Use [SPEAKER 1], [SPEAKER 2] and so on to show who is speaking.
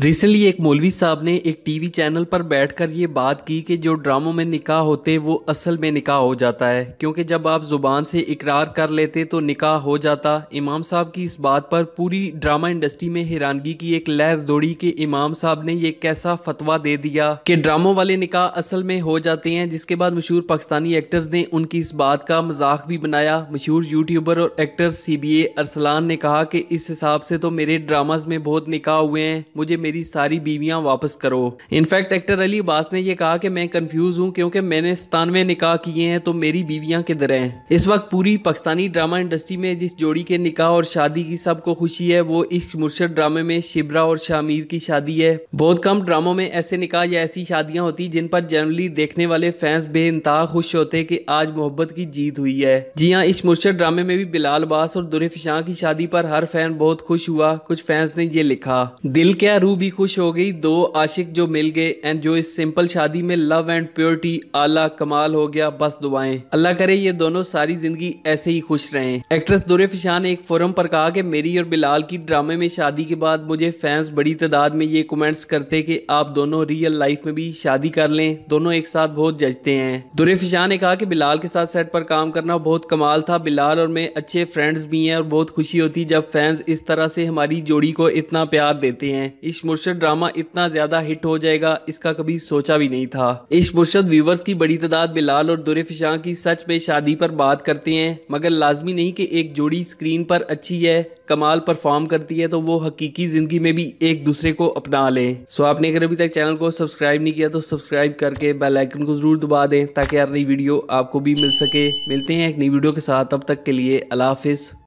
[SPEAKER 1] recently एक मौलवी साहब ने एक टीवी चैनल पर बैठकर ये बात की कि जो ड्रामों में निकाह होते वो असल में निकाह हो जाता है क्योंकि जब आप ज़ुबान से इकरार कर लेते तो निकाह हो जाता इमाम साहब की इस बात पर पूरी ड्रामा इंडस्ट्री में हैरानगी की एक लहर दौड़ी कि इमाम साहब ने ये कैसा फतवा दे दिया कि ड्रामों वाले निकाह असल में हो जाते हैं जिसके बाद मशहूर पाकिस्तानी एक्टर्स ने उनकी इस बात का मजाक भी बनाया मशहूर यूट्यूबर और actor C B A Arsalan ने कहा कि इस हिसाब से तो मेरे ड्रामाज में बहुत निकाह हुए हैं मुझे मेरी सारी बीवियां वापस करो इनफैक्ट एक्टर अली अब्बास ने यह कहा कि मैं कंफ्यूज हूँ क्योंकि मैंने सतानवे निकाह किए हैं तो मेरी बीवियां किधर हैं इस वक्त पूरी पाकिस्तानी ड्रामा इंडस्ट्री में जिस जोड़ी के निकाह और शादी की सबको खुशी है वो इस मुर्शद ड्रामे में शिबरा और शामीर की शादी है बहुत कम ड्रामों में ऐसे निकाह या ऐसी शादियां होती जिन पर जनरली देखने वाले फैंस बेानतहा खुश होते कि आज मोहब्बत की जीत हुई है जी हाँ इस मुर्शद ड्रामे में भी बिलाल अब्बास और शाह की शादी पर हर फैन बहुत खुश हुआ कुछ फैंस ने ये लिखा दिल क्या रूह रूह भी खुश हो गई दो आशिक जो मिल गए एंड जो इस सिंपल शादी में लव एंड प्योरिटी आला कमाल हो गया बस दुआएं अल्लाह करे ये दोनों सारी जिंदगी ऐसे ही खुश रहें एक्ट्रेस दुरे फिशान ने एक फोरम पर कहा कि मेरी और बिलाल की ड्रामे में शादी के बाद मुझे फैंस बड़ी तादाद में ये कमेंट्स करते कि आप दोनों रियल लाइफ में भी शादी कर लें दोनों एक साथ बहुत जजते हैं दुरे फिशान ने कहा कि बिलाल के साथ सेट पर काम करना बहुत कमाल था बिलाल और मैं अच्छे फ्रेंड्स भी हैं और बहुत खुशी होती जब फैंस इस तरह से हमारी जोड़ी को इतना प्यार देते हैं इस मुर्शद ड्रामा इतना ज्यादा हिट हो जाएगा इसका कभी सोचा भी नहीं था इश्क मुर्शद व्यूवर्स की बड़ी तादाद बिलाल और दुरे फिशा की सच में शादी पर बात करते हैं मगर लाजमी नहीं कि एक जोड़ी स्क्रीन पर अच्छी है कमाल परफॉर्म करती है तो वो हकीकी जिंदगी में भी एक दूसरे को अपना लें सो आपने अगर अभी तक चैनल को सब्सक्राइब नहीं किया तो सब्सक्राइब करके बेल आइकन को जरूर दबा दें ताकि हर नई वीडियो आपको भी मिल सके मिलते हैं एक नई वीडियो के साथ अब तक के लिए अला हाफिज़